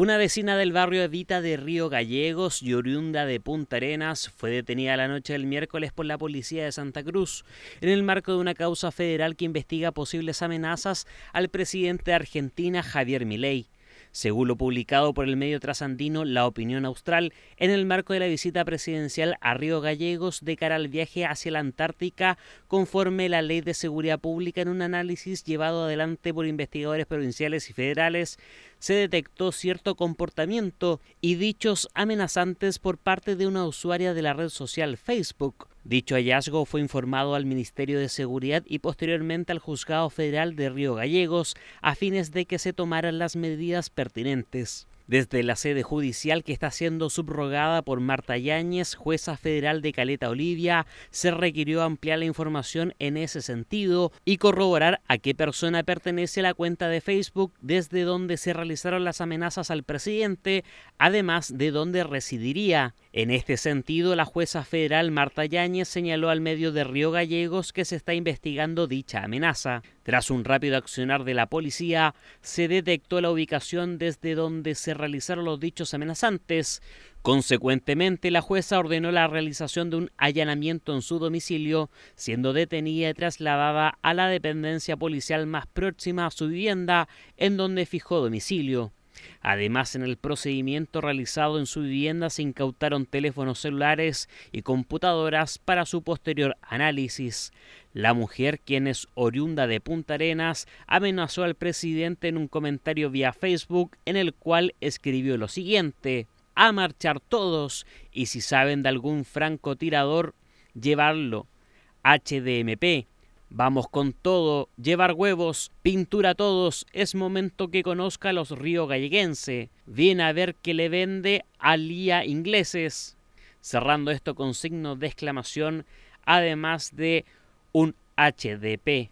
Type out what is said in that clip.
Una vecina del barrio Evita de Río Gallegos y oriunda de Punta Arenas fue detenida la noche del miércoles por la policía de Santa Cruz en el marco de una causa federal que investiga posibles amenazas al presidente de Argentina Javier Milei según lo publicado por el medio trasandino La Opinión Austral, en el marco de la visita presidencial a Río Gallegos de cara al viaje hacia la Antártica, conforme la Ley de Seguridad Pública en un análisis llevado adelante por investigadores provinciales y federales, se detectó cierto comportamiento y dichos amenazantes por parte de una usuaria de la red social Facebook, Dicho hallazgo fue informado al Ministerio de Seguridad y posteriormente al Juzgado Federal de Río Gallegos a fines de que se tomaran las medidas pertinentes desde la sede judicial que está siendo subrogada por Marta Yáñez, jueza federal de Caleta Olivia, se requirió ampliar la información en ese sentido y corroborar a qué persona pertenece la cuenta de Facebook desde donde se realizaron las amenazas al presidente, además de dónde residiría. En este sentido, la jueza federal Marta Yáñez señaló al medio de Río Gallegos que se está investigando dicha amenaza. Tras un rápido accionar de la policía, se detectó la ubicación desde donde se realizar los dichos amenazantes. Consecuentemente, la jueza ordenó la realización de un allanamiento en su domicilio, siendo detenida y trasladada a la dependencia policial más próxima a su vivienda, en donde fijó domicilio. Además, en el procedimiento realizado en su vivienda se incautaron teléfonos celulares y computadoras para su posterior análisis. La mujer, quien es oriunda de Punta Arenas, amenazó al presidente en un comentario vía Facebook en el cual escribió lo siguiente, a marchar todos y si saben de algún francotirador, llevarlo. HDMP Vamos con todo, llevar huevos, pintura a todos, es momento que conozca a los río galleguense. Viene a ver que le vende Lía ingleses. Cerrando esto con signo de exclamación, además de un HDP.